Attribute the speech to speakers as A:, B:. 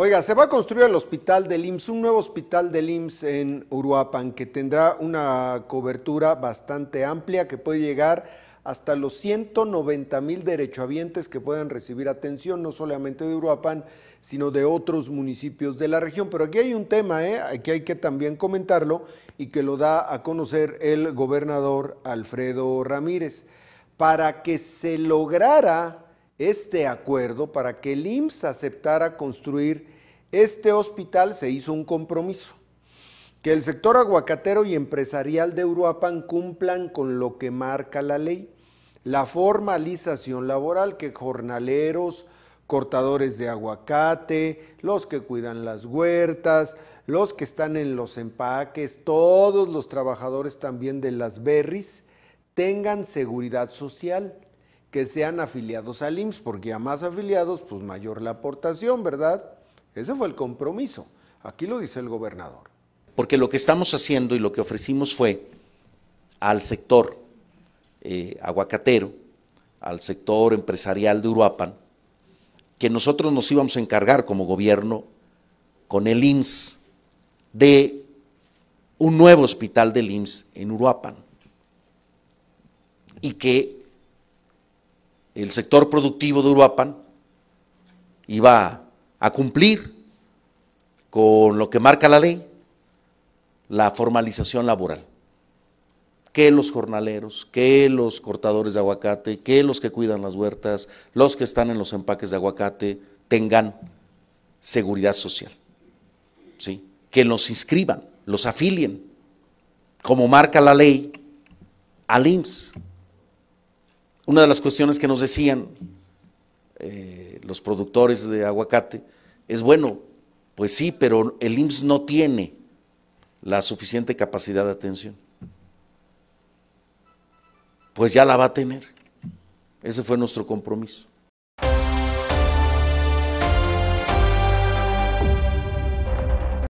A: Oiga, se va a construir el hospital del IMSS, un nuevo hospital del IMSS en Uruapan que tendrá una cobertura bastante amplia que puede llegar hasta los 190 mil derechohabientes que puedan recibir atención, no solamente de Uruapan, sino de otros municipios de la región. Pero aquí hay un tema, ¿eh? aquí hay que también comentarlo y que lo da a conocer el gobernador Alfredo Ramírez. Para que se lograra este acuerdo para que el IMSS aceptara construir este hospital, se hizo un compromiso. Que el sector aguacatero y empresarial de Uruapan cumplan con lo que marca la ley, la formalización laboral, que jornaleros, cortadores de aguacate, los que cuidan las huertas, los que están en los empaques, todos los trabajadores también de las berries, tengan seguridad social que sean afiliados al IMSS, porque a más afiliados, pues mayor la aportación, ¿verdad? Ese fue el compromiso. Aquí lo dice el gobernador.
B: Porque lo que estamos haciendo y lo que ofrecimos fue al sector eh, aguacatero, al sector empresarial de Uruapan, que nosotros nos íbamos a encargar como gobierno con el IMSS de un nuevo hospital del IMSS en Uruapan y que el sector productivo de Uruapan iba a cumplir con lo que marca la ley, la formalización laboral. Que los jornaleros, que los cortadores de aguacate, que los que cuidan las huertas, los que están en los empaques de aguacate, tengan seguridad social. ¿sí? Que los inscriban, los afilien, como marca la ley, al IMSS. Una de las cuestiones que nos decían eh, los productores de aguacate es, bueno, pues sí, pero el IMSS no tiene la suficiente capacidad de atención. Pues ya la va a tener. Ese fue nuestro compromiso.